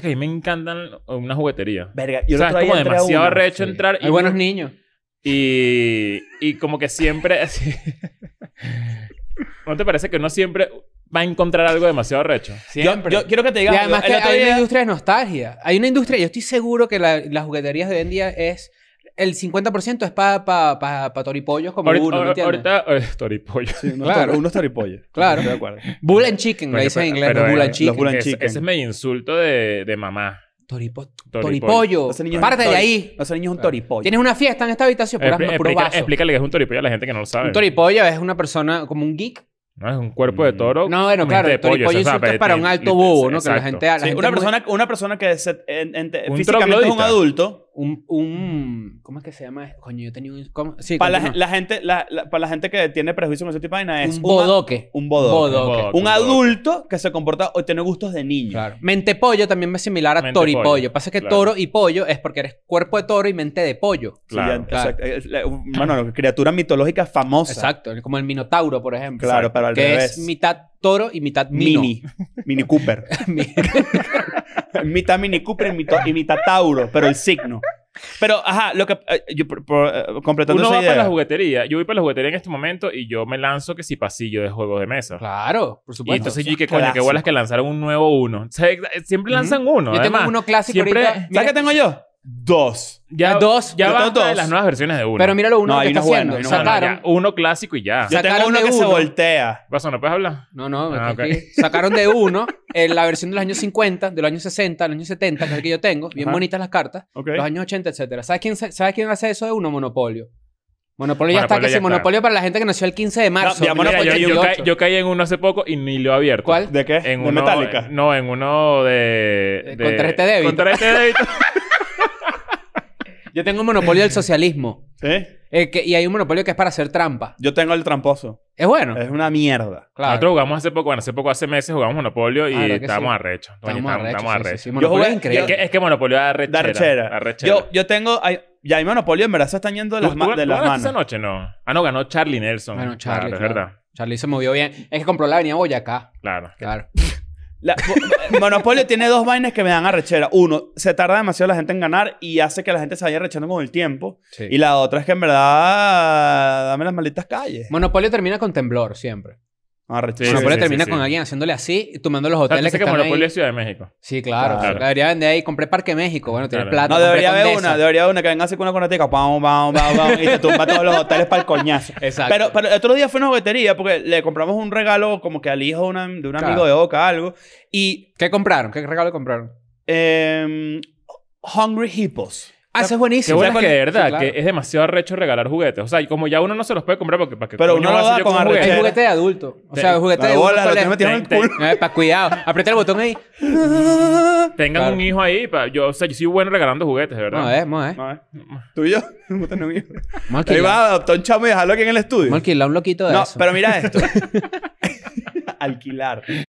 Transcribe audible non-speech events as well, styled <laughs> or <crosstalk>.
que a mí me encantan una juguetería? Verga, o sea, es como demasiado arrecho entrar. Y Hay buenos niños. Y, y como que siempre. <laughs> ¿No te parece que uno siempre va a encontrar algo demasiado recho. Siempre. Yo, quiero que te diga. además que hay una industria de nostalgia. Hay una industria, yo estoy seguro que las jugueterías de hoy en día es el 50% es para pa, pa, toripollos como uno, ¿me entiendes? Ahorita, <laughs> toripollos. claro. unos toripollos. <laughs> Claro. Bull and chicken, lo dicen en inglés. bull and chicken. ese es mi insulto de, de mamá. Toripo, toripollo. Parte de ahí. los niño es un toripollo. Tienes una fiesta en esta habitación, Explícale que es un toripollo a la gente que no lo sabe. Un toripollo es una persona como un geek no, es un cuerpo de mm. toro. No, bueno, claro, el toripollo es para un alto bobo, ¿no? Que la gente, una, persona, que físicamente es un adulto, un, ¿Cómo es que se llama? Coño, yo tenía un. para la, gente, para la gente que tiene prejuicio con ese tipo de vaina es. Un bodoque. un bodoque. Un, adulto que se comporta o tiene gustos de niño. Mente pollo también es similar a toro y pollo. Pasa que toro y pollo es porque eres cuerpo de toro y mente de pollo. Claro. Bueno, criatura mitológica famosa. Exacto. Como el minotauro, por ejemplo. Claro, pero que Es mitad toro y mitad mino. Mini. Mini Cooper. <laughs> <laughs> mitad Mini Cooper y mitad, Tauro, pero el signo. Pero, ajá, lo que. Eh, yo, por, eh, completando Uno va para la juguetería. Yo voy para la juguetería en este momento y yo me lanzo que si pasillo de juegos de mesa. Claro, por supuesto. Y entonces yo que coño, qué bolas que lanzaron un nuevo uno. siempre lanzan uno. Yo tengo uno clásico siempre, ahorita. ¿Sabes qué tengo yo? Dos. Ya Ya- dos. ya de las nuevas versiones de uno. Pero mira lo uno que está haciendo. Sacaron. uno clásico y ya. Yo tengo uno de que se voltea. ¿Qué pasa? ¿No puedes hablar? No, no, ah, sacaron de uno eh, la versión de los años 50, de los años 60, de los años 70, que es la que yo tengo, bien bonitas las cartas, los años 80, etcétera. ¿Sabes quién, quién hace eso de uno? Monopolio. Monopolio ya está, que es monopolio para la gente que nació el 15 de marzo. yo, caí, en uno hace poco y ni lo he abierto. ¿Cuál? ¿De qué? En ¿De uno- Metallica? Eh, no, en uno de... Eh, de con 3 de débito. Con este débito. <laughs> Yo tengo un monopolio del socialismo. <laughs> ¿Sí? Eh, y hay un monopolio que es para hacer trampa. Yo tengo el tramposo. Es bueno. Es una mierda. Nosotros jugamos hace poco, bueno, hace poco, hace meses jugamos Monopolio y ah, estábamos arrechos. Estamos arrechos, sí, sí, jugué- increíble. que, es que Monopolio da arrechera. Da rechera. Yo, yo tengo... Hay, ya hay monopolio, en verdad se están yendo de las, manos. de las manos. esa noche? No. Ah, no, ganó Charlie Nelson. Bueno, Charlie, es verdad. Charlie se movió bien. Es que compró la avenida Boyacá. Claro. Claro. <laughs> Monopolio tiene dos vainas que me dan arrechera. Uno, se tarda demasiado la gente en ganar y hace que la gente se vaya arrechando con el tiempo. Y la otra es que en verdad, dame las malditas calles. Monopolio termina con temblor siempre. Ah, pero termina con alguien haciéndole así y tomando los ah, hoteles. O sea, que, que están ahí. Ciudad de México. Sí, claro. debería vender ahí. Compré Parque México. Bueno, plata. No, debería haber una. Debería haber una que venga así con una conateca. Pam, pam, y te tumba todos los hoteles para el coñazo. Exacto. Pero, pero el otro día fue una juguetería porque le compramos un regalo como que al hijo de un amigo de Oca, algo. Y... ¿Qué compraron? ¿Qué regalo compraron? Em, Hungry Hippos. Ah, eso es buenísimo. Qué que verdad, que es demasiado arrecho regalar juguetes. O sea, como ya uno no se los puede comprar porque para que Pero uno lo da con juguete. Es juguete de adulto. O sea, juguete de adulto. Bola, en el culo. Eh, para cuidado. Aprieta el botón ahí. <laughs> Tengan un hijo ahí. yo, o sea, yo soy bueno regalando juguetes, de verdad. No, es, no, es. Tú y yo no tenemos <laughs> un hijo. Ahí va a me un chamo y dejarlo aquí en el estudio. la un loquito de eso. No, pero mira esto. <laughs> Alquilar.